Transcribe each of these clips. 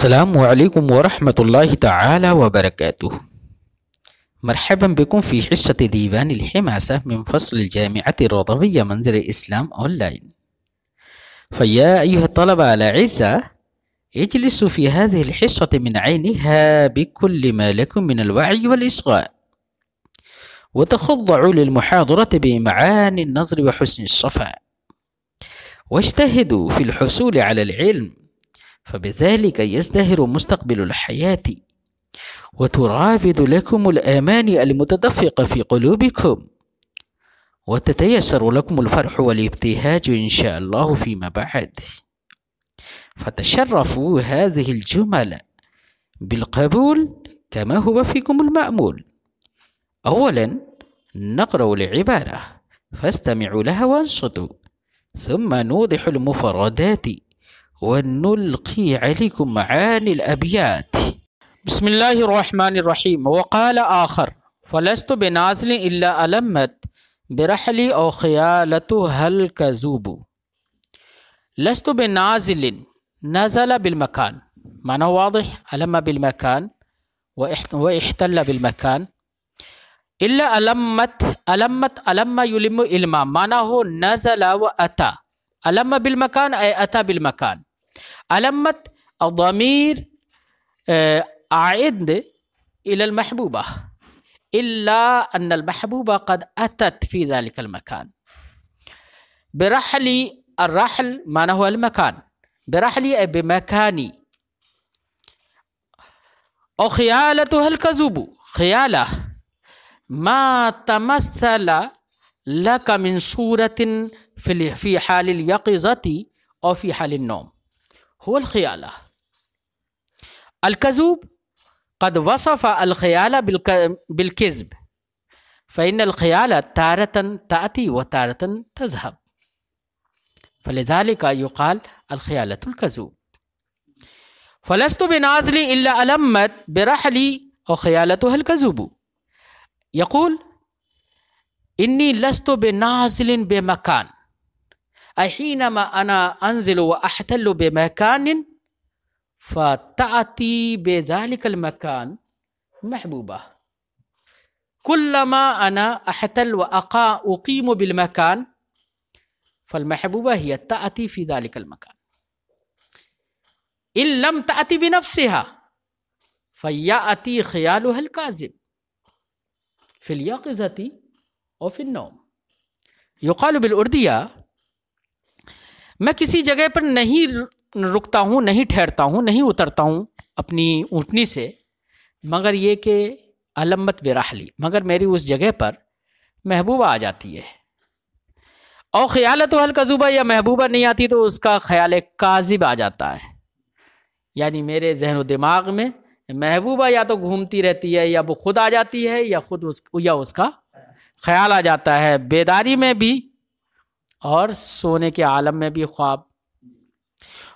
السلام عليكم ورحمة الله تعالى وبركاته مرحبا بكم في حصة ديوان الحماسة من فصل الجامعة الرضوية منزل الإسلام أونلاين فيا أيها الطلبة الأعزاء اجلسوا في هذه الحصة من عينها بكل ما لكم من الوعي والإصغاء وتخضعوا للمحاضرة بمعاني النظر وحسن الصفاء واجتهدوا في الحصول على العلم فبذلك يزدهر مستقبل الحياة وترافد لكم الآماني المتدفقة في قلوبكم وتتيسر لكم الفرح والابتهاج إن شاء الله فيما بعد فتشرفوا هذه الجمل بالقبول كما هو فيكم المأمول أولا نقرأ العبارة فاستمعوا لها وانصتوا ثم نوضح المفردات ونلقي عليكم معاني الأبيات بسم الله الرحمن الرحيم وقال آخر فلست بنازل إلا ألمت برحلي أو خيالته هل كذوب لست بنازل نزل بالمكان معنى واضح ألم بالمكان وإحتل بالمكان إلا ألمت ألمت ألم يلم إلما معناه نزل وأتى ألم بالمكان أي أتى بالمكان ألمت الضمير آه، أعد إلى المحبوبة إلا أن المحبوبة قد أتت في ذلك المكان برحلي الرحل ما هو المكان برحلي أي بمكاني أو خيالتها خيالة ما تمثل لك من صورة في حال اليقظة أو في حال النوم هو الخيالة الكذوب قد وصف الخيالة بالكذب فإن الخيالة تارة تأتي وتارة تذهب فلذلك يقال الخيالة الكذوب فلست بنازلي إلا ألمت برحلي وخيالتها الكذوب يقول إني لست بنازل بمكان حينما أنا أنزل وأحتل بمكان فتأتي بذلك المكان محبوبة كلما أنا أحتل وأقيم بالمكان فالمحبوبة هي تأتي في ذلك المكان إن لم تأتي بنفسها فيأتي خيالها الكاذب في اليقظة أو في النوم يقال بالأردية میں کسی جگہ پر نہیں رکتا ہوں نہیں ٹھہرتا ہوں نہیں اترتا ہوں اپنی اونٹنی سے مگر یہ کہ علمت براہلی مگر میری اس جگہ پر محبوبہ آ جاتی ہے اور خیال تو حلقبہ یا محبوبہ نہیں آتی تو اس کا خیال کاذب آ جاتا ہے یعنی میرے ذہن و دماغ میں محبوبہ یا تو گھومتی رہتی ہے یا وہ خود آ جاتی ہے یا خود اس یا اس کا خیال آ جاتا ہے بیداری میں بھی اور سونے کے عالم میں بھی خواب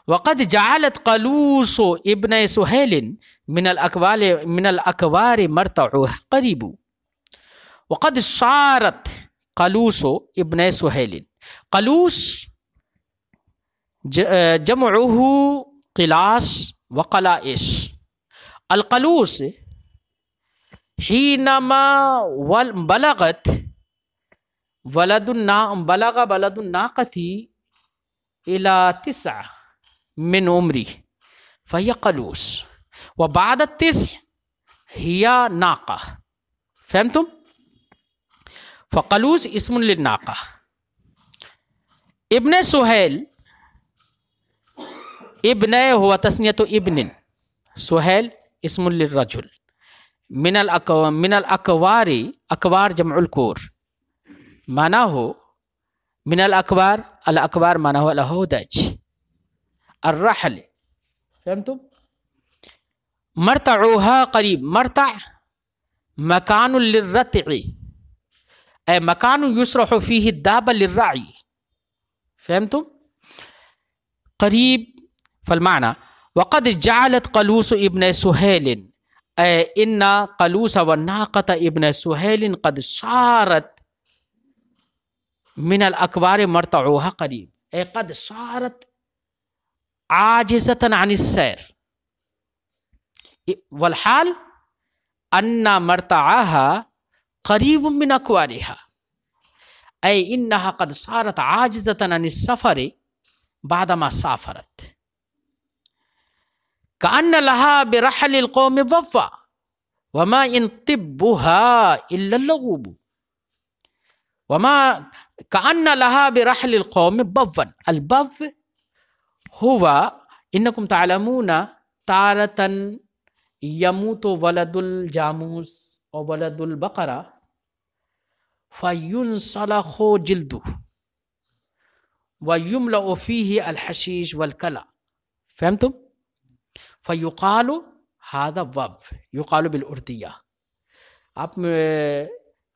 وقد جعلت قلوس و ابن سہیل من الاقوال من الاقوار مرتع قریب وقد صارت قلوس و ابن سہیل قلوس جمعه قلاس وقلائس القلوس حينما بلغت ولد النا بلغ بلد الناقة إلى تسعة من عمري فهي قلوس وبعد التسع هي ناقة فهمتم؟ فقلوس اسم للناقة ابن سهيل ابن هو تسنية ابن سهيل اسم للرجل من الأكوار من الأكوار أكوار جمع الكور माना हो من الأكبار अल अखबार माना हो الرحل فهمتم مرتعوها قريب مرتع مكان للرتع أي مكان يسرح فيه الدابة للرعي فهمتم قريب فالمعنى وقد جعلت قلوس ابن سهيل أي إن قلوس والناقة ابن سهيل قد صارت من الأكبار مرتعوها قريب أي قد صارت عاجزة عن السير والحال أن مرتعاها قريب من أكوارها أي إنها قد صارت عاجزة عن السفر بعدما سافرت كأن لها برحل القوم ضفة وما إن طبها إلا اللغوب وما كأن لها برحل القوم بفا البف هو إنكم تعلمون تارة يموت ولد الجاموس وولد البقرة فينسلخ جلده ويملأ فيه الحشيش والكلى فهمتم؟ فيقال هذا وب يقال بالأردية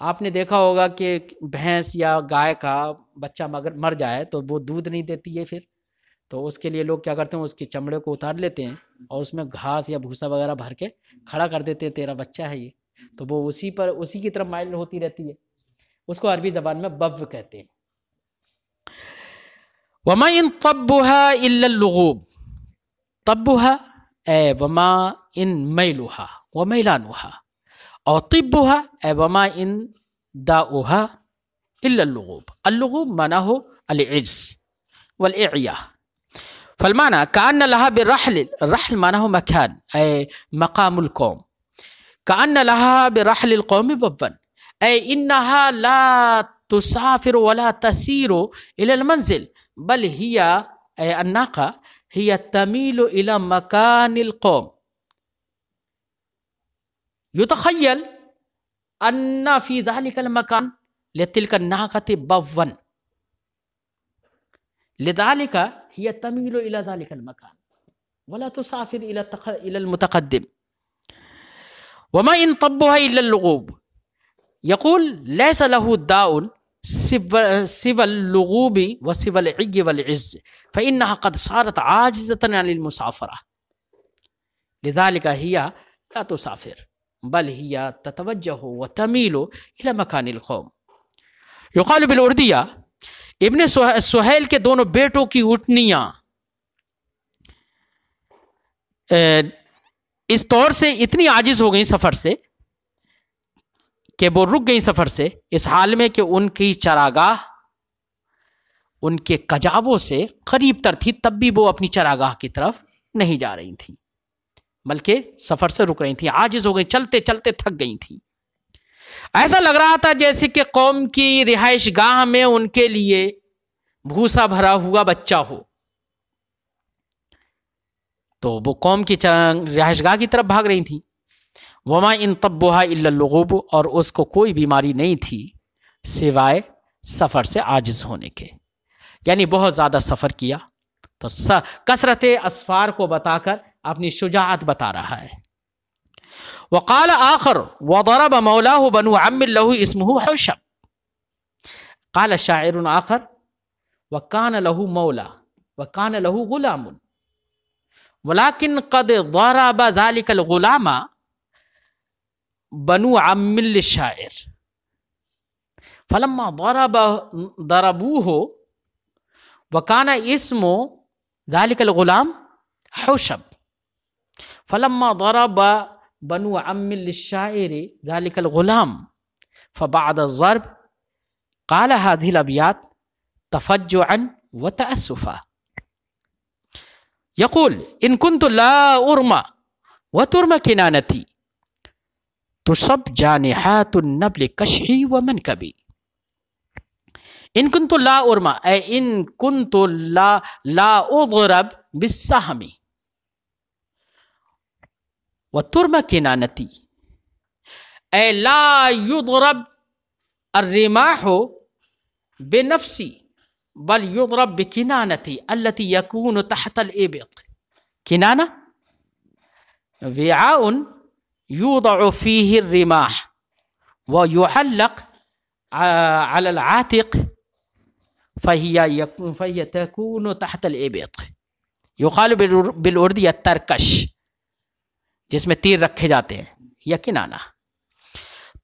آپ نے دیکھا ہوگا کہ بھینس یا گائے کا بچہ مگر مر جائے تو وہ دودھ نہیں دیتی ہے پھر تو اس کے لیے لوگ کیا کرتے ہیں اس کے چمڑے کو اتار لیتے ہیں اور اس میں گھاس یا بھوسا وغیرہ بھر کے کھڑا کر دیتے ہیں تیرا بچہ ہے یہ تو وہ اسی پر اسی کی طرف مائل ہوتی رہتی ہے اس کو عربی زبان میں بب کہتے ہیں وما ان تب الا تب ہے ان وما ان میلها میلا أطبها وما إن داؤها إلا اللغوب اللغوب معناه العجز والإعياء فالمعنى كأن لها برحل الرحل معناه مكان أي مقام القوم كأن لها برحل القوم ببا أي إنها لا تسافر ولا تسير إلى المنزل بل هي أي الناقة هي تميل إلى مكان القوم يتخيل أن في ذلك المكان لتلك الناقة بوا لذلك هي تميل إلى ذلك المكان ولا تسافر إلى إلى المتقدم وما إن طبها إلا اللغوب يقول ليس له داء سوى سوى اللغوب وسوى العي والعز فإنها قد صارت عاجزة عن المسافرة لذلك هي لا تسافر بل بلیا تتوجہ تمیل ہو دیا ابن سہیل کے دونوں بیٹوں کی اٹھنیاں اس طور سے اتنی عاجز ہو گئیں سفر سے کہ وہ رک گئیں سفر سے اس حال میں کہ ان کی چراگاہ ان کے کجابوں سے قریب تر تھی تب بھی وہ اپنی چراگاہ کی طرف نہیں جا رہی تھیں بلکہ سفر سے رک رہی تھیں آجز ہو گئی چلتے چلتے تھک گئی تھیں ایسا لگ رہا تھا جیسے کہ قوم کی رہائش گاہ میں ان کے لیے بھوسا بھرا ہوا بچہ ہو تو وہ قوم کی رہائش گاہ کی طرف بھاگ رہی تھیں وما ان تبوہا الغوب اور اس کو کوئی بیماری نہیں تھی سوائے سفر سے آجز ہونے کے یعنی بہت زیادہ سفر کیا تو کثرت اسفار کو بتا کر اپنی شجاعت بتا رہا ہے وقال آخر وضرب ہو بنو ام اسم ہو حوشب کال شاعر آخر و کان لہو مولا و کان لہو غلام بنو عم الشاعر فلما ضرب ضربوه وكان اسم ذلك الغلام حوشب فلما ضرب بنو عم للشاعر ذلك الغلام فبعد الضرب قال هذه الأبيات تفجعا وتأسفا يقول إن كنت لا أرمى وترمى كنانتي تصب جانحات النبل كشحي ومنكبي إن كنت لا أرمى أي إن كنت لا لا أضرب بالسهم والترمة كنانتي أي لا يضرب الرماح بنفسي بل يضرب بكنانتي التي يكون تحت الإبط كنانة وعاء يوضع فيه الرماح ويعلق على العاتق فهي يكون فهي تكون تحت الإبط يقال بالأردية التركش जिसमें तीर रखे जाते हैं यकीन आना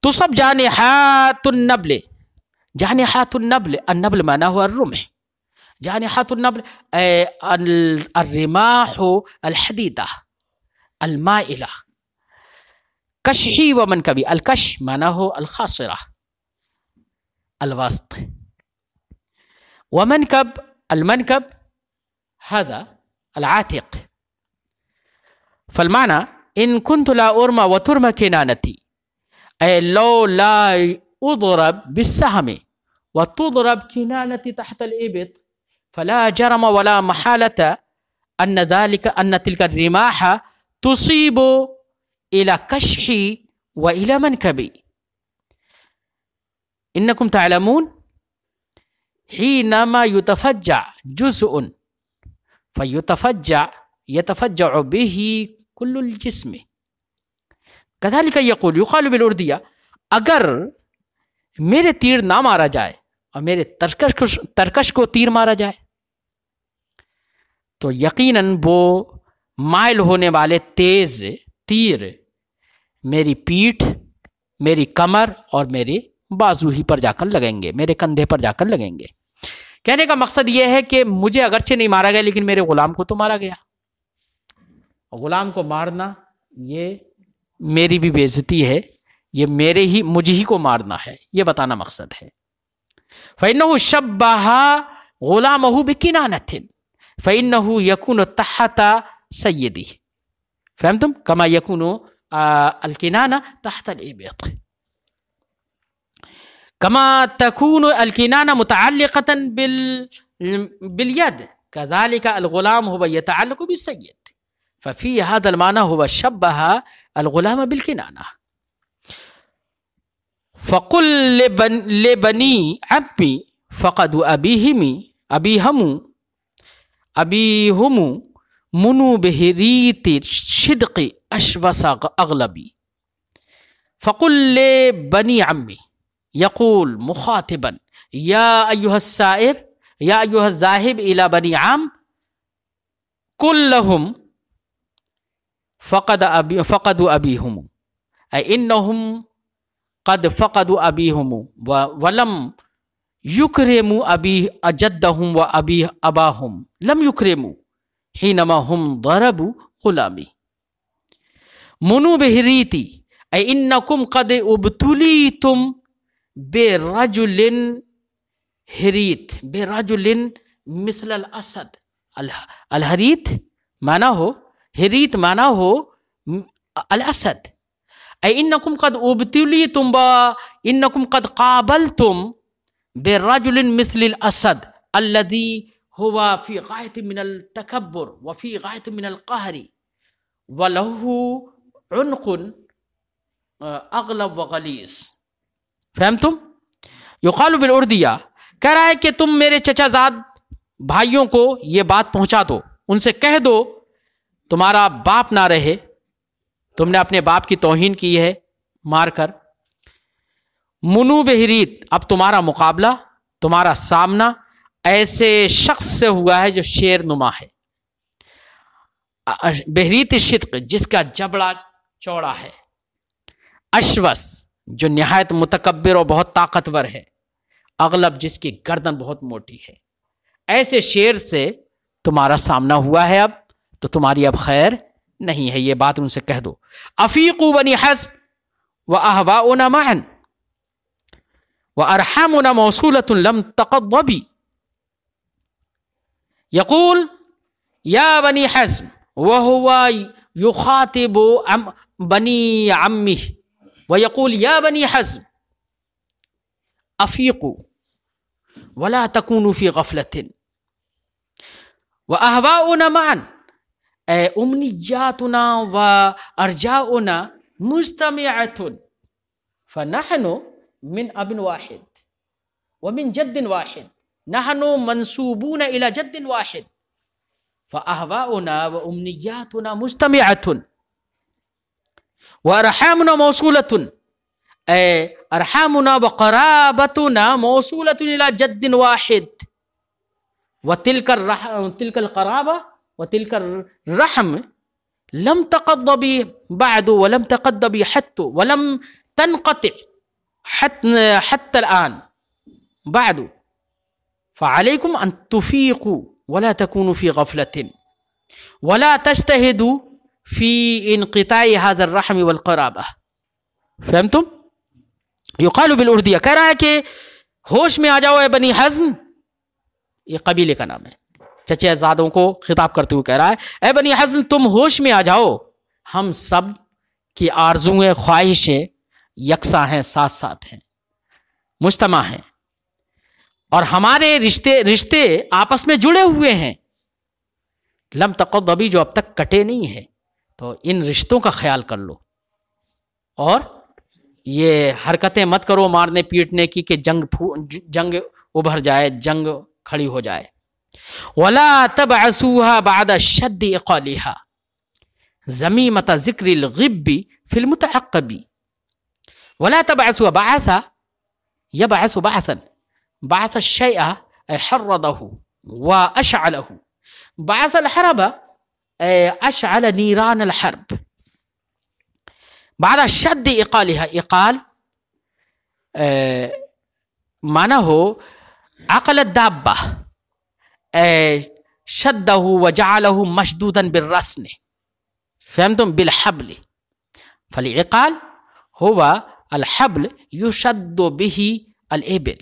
तो सब जाने हाथुलनबल जाने हाथुलनबल अन्नबल माना हुआ अर्रुम है जाने हाथुलनबल अर्रिमाह अलहदीदा अलमाइला कशही व मन कभी अलकश माना हो अलखासरा الوسط ومنكب المنكب هذا العاتق فالمعنى إن كنت لا أرمى وترمى كنانتي أي لو لا أضرب بالسهم وتضرب كنانتي تحت الإبط فلا جرم ولا محالة أن ذلك أن تلك الرماح تصيب إلى كشحي وإلى منكبي إنكم تعلمون حينما يتفجع جزء فيتفجع يتفجع به کل الجسم گدا لکھا یہ کلو قالب اگر میرے تیر نہ مارا جائے اور میرے ترکش کو ترکش کو تیر مارا جائے تو یقیناً وہ مائل ہونے والے تیز تیر میری پیٹھ میری کمر اور میرے بازو ہی پر جا کر لگیں گے میرے کندھے پر جا کر لگیں گے کہنے کا مقصد یہ ہے کہ مجھے اگرچہ نہیں مارا گیا لیکن میرے غلام کو تو مارا گیا غلام کو مارنا یہ میری بھی بیزتی ہے یہ میرے ہی مجھ ہی کو مارنا ہے یہ بتانا مقصد ہے فَإِنَّهُ شَبَّهَا غُلَامَهُ بِكِنَانَتٍ فَإِنَّهُ يَكُونُ تَحَتَ سَيِّدِهِ فهمتم؟ کما يكون الكنانة تحت الإبط کما تكون الكنانة متعلقة بال... باليد كذلك الغلام هو يتعلق بالسيد ففي هذا المعنى هو شبه الغلام بالكنانة فقل لبن لبني عمي فقد أبيهم أبيهم أبيهم منو بهريت الشدق أشفص أغلبي فقل لبني عمي يقول مخاطبا يا أيها السائر يا أيها الذاهب إلى بني عم قل لهم فقد أبي فقدوا أبيهم أي إنهم قد فقدوا أبيهم ولم يكرموا أبي أجدهم وأبي أباهم لم يكرموا حينما هم ضربوا غلامي منو بهريتي أي إنكم قد ابتليتم برجل هريت برجل مثل الأسد الهريت معناه ہریت مانا ہو الاسد اے انکم قد ابتلی تم با انکم قد قابل تم بے رجل مثل الاسد الذي هو في غایت من التکبر وفي غایت من القری ونقن عنق و غلیس فہم تم یقال قالبیا کہہ رہا ہے کہ تم میرے چچا زاد بھائیوں کو یہ بات پہنچا دو ان سے کہہ دو تمہارا باپ نہ رہے تم نے اپنے باپ کی توہین کی ہے مار کر منو بحریت اب تمہارا مقابلہ تمہارا سامنا ایسے شخص سے ہوا ہے جو شیر نما ہے بحریت شدق جس کا جبڑا چوڑا ہے اشوس جو نہایت متکبر اور بہت طاقتور ہے اغلب جس کی گردن بہت موٹی ہے ایسے شیر سے تمہارا سامنا ہوا ہے اب تو تمہاری اب خیر نہیں ہے یہ بات ان سے کہہ دو افیق بنی حسب و احوا معن و ارحم موصولۃ لم تقبی یقول یا بنی حسب وهو يخاطب أم بني عمه ويقول يا بني حزم أفيقوا ولا تكونوا في غفلة وأهواؤنا معا آه، أمنياتنا وأرجاؤنا مجتمعة فنحن من أب واحد ومن جد واحد نحن منسوبون إلى جد واحد فأهواؤنا وأمنياتنا مجتمعة وأرحامنا موصولة أي آه، أرحامنا وقرابتنا موصولة إلى جد واحد وتلك الرح... تلك القرابة وتلك الرحم لم تقض بي بعد ولم تقض بي حتى ولم تنقطع حتى, حتى الآن بعد فعليكم أن تفيقوا ولا تكونوا في غفلة ولا تجتهدوا في انقطاع هذا الرحم والقرابة فهمتم؟ يقال بالأردية كراكي هوش مي कि بني حزن आ जाओ ए چچے زادوں کو خطاب کرتے ہوئے کہہ رہا ہے اے بنی حضن تم ہوش میں آ جاؤ ہم سب کی آرزویں خواہشیں یکساں ہیں ساتھ ساتھ ہیں مجتمع ہیں اور ہمارے رشتے رشتے آپس میں جڑے ہوئے ہیں لم ابھی جو اب تک کٹے نہیں ہے تو ان رشتوں کا خیال کر لو اور یہ حرکتیں مت کرو مارنے پیٹنے کی کہ جنگ جنگ ابھر جائے جنگ کھڑی ہو جائے ولا تبعثوها بعد شد إقالها زميمة ذكر الغب في المتعقب ولا تبعثوا بعث يبعث بعثا بعث الشيء أي حرضه وأشعله بعث الحرب أي آه، أشعل نيران الحرب بعد شد إقالها إقال آه، معناه عقل الدابة آه، شده وجعله مشدودا بالرسن فهمتم بالحبل فالعقال هو الحبل يشد به الإبل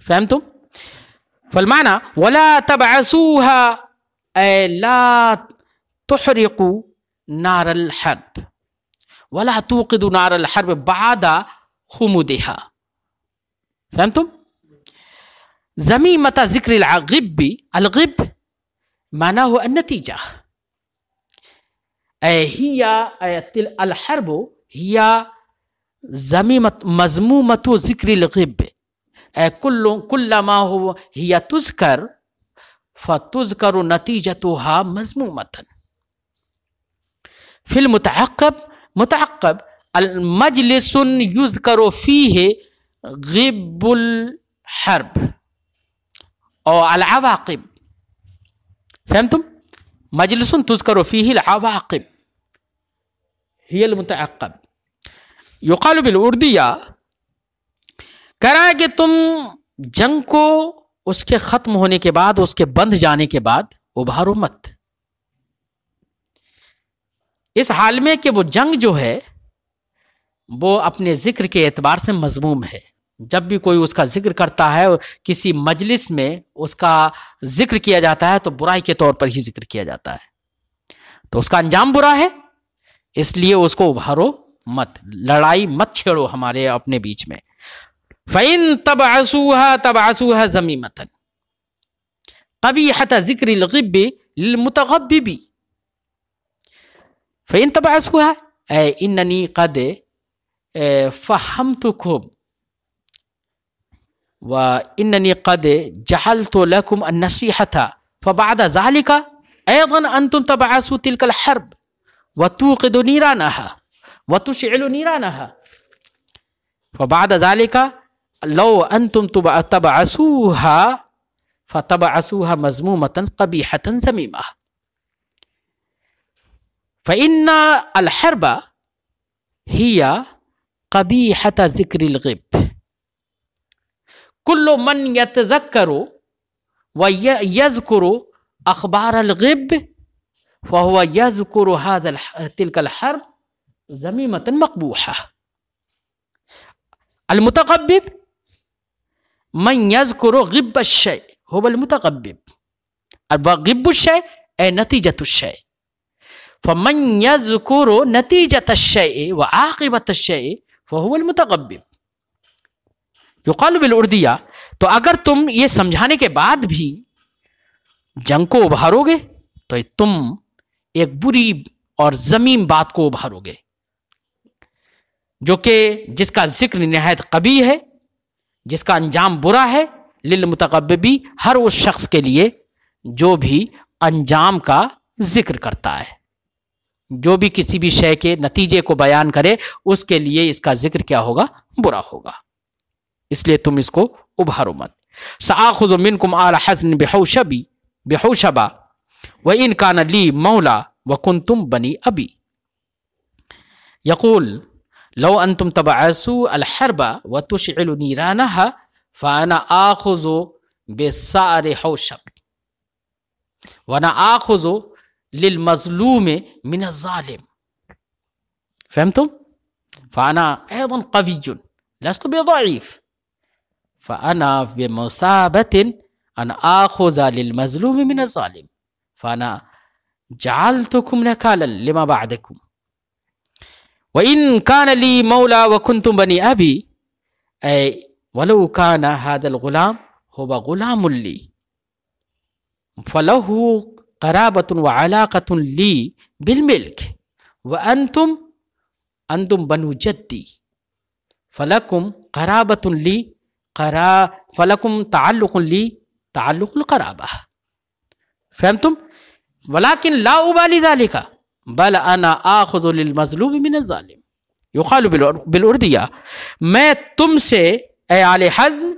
فهمتم؟ فالمعنى ولا تبعثوها أي آه، لا تحرقوا نار الحرب ولا توقدوا نار الحرب بعد خمودها فهمتم؟ زميمة ذكر الغب الغب معناه النتيجة هي الحرب هي زميمة مزمومة ذكر الغب كل كلما هو هي تذكر فتذكر نتيجتها مزمومة في المتعقب متعقب المجلس يذكر فيه غب الحرب الاواقب العواقب تم مجلس تج کرو العواقب الواقب المتعقب قالبل اڑ کہہ رہا ہے کہ تم جنگ کو اس کے ختم ہونے کے بعد اس کے بند جانے کے بعد ابھارو مت اس حال میں کہ وہ جنگ جو ہے وہ اپنے ذکر کے اعتبار سے مضموم ہے جب بھی کوئی اس کا ذکر کرتا ہے کسی مجلس میں اس کا ذکر کیا جاتا ہے تو برائی کے طور پر ہی ذکر کیا جاتا ہے تو اس کا انجام برا ہے اس لیے اس کو ابھارو مت لڑائی مت چھیڑو ہمارے اپنے بیچ میں فیم تب آسو ہے تب آسو ہے زمین متن کبھی ذکر فہم تب ایسو ہے وإنني قد جعلت لكم النصيحة فبعد ذلك أيضا أنتم تبعثوا تلك الحرب وتوقد نيرانها وتشعل نيرانها فبعد ذلك لو أنتم تبعثوها فتبعثوها مذمومة قبيحة ذميمة فإن الحرب هي قبيحة ذكر الغيب كل من يتذكر ويذكر أخبار الغب فهو يذكر هذا تلك الحرب زميمة مقبوحة المتقبب من يذكر غب الشيء هو المتقبب وغب الشيء أي نتيجة الشيء فمن يذكر نتيجة الشيء وعاقبة الشيء فهو المتقبب یقال بل تو اگر تم یہ سمجھانے کے بعد بھی جنگ کو ابھارو گے تو تم ایک بری اور زمین بات کو ابھارو گے جو کہ جس کا ذکر نہایت قبی ہے جس کا انجام برا ہے للمتقببی ہر اس شخص کے لیے جو بھی انجام کا ذکر کرتا ہے جو بھی کسی بھی شے کے نتیجے کو بیان کرے اس کے لیے اس کا ذکر کیا ہوگا برا ہوگا اسلئے تم اس کو ابھارو مت سآخذ مِنْكُمْ آل حزن بحوشبی بحوشبا وَإِن كَانَ لِي مَوْلَى وَكُنْتُمْ بَنِي أَبِي يقول لو أنتم تبعثوا الحرب وتشعلوا نيرانها فأنا آخذ بسعر حوشب وأنا آخذ للمظلوم من الظالم فهمتم؟ فأنا أيضا قوي لست بضعيف فأنا بمثابة أن آخذ للمظلوم من الظالم فأنا جعلتكم نكالا لما بعدكم وإن كان لي مولى وكنتم بني أبي أي ولو كان هذا الغلام هو غلام لي فله قرابة وعلاقة لي بالملك وأنتم أنتم بنو جدي فلكم قرابة لي قرا فلکم تعلق لی تعلق القرابہ فہمتم ولیکن لا ابالی ذالکا بل انا آخذ للمظلوم من الظالم یقال بالعردیہ میں تم سے اے آل حزن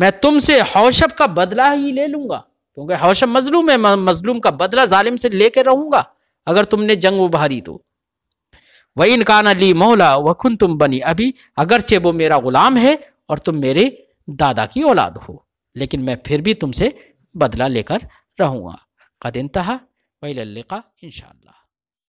میں تم سے حوشب کا بدلہ ہی لے لوں گا کیونکہ حوشب مظلوم ہے مظلوم کا بدلہ ظالم سے لے کے رہوں گا اگر تم نے جنگ وہ بھاری تو وَإِنْ كَانَ لِي مَوْلَا وَكُنْتُمْ بَنِي ابھی اگرچہ وہ میرا غلام ہے اور تم میرے دادا کی اولاد ہو لیکن میں پھر بھی تم سے بدلہ لے کر رہوں گا قد انتہا ویل اللقاء انشاءاللہ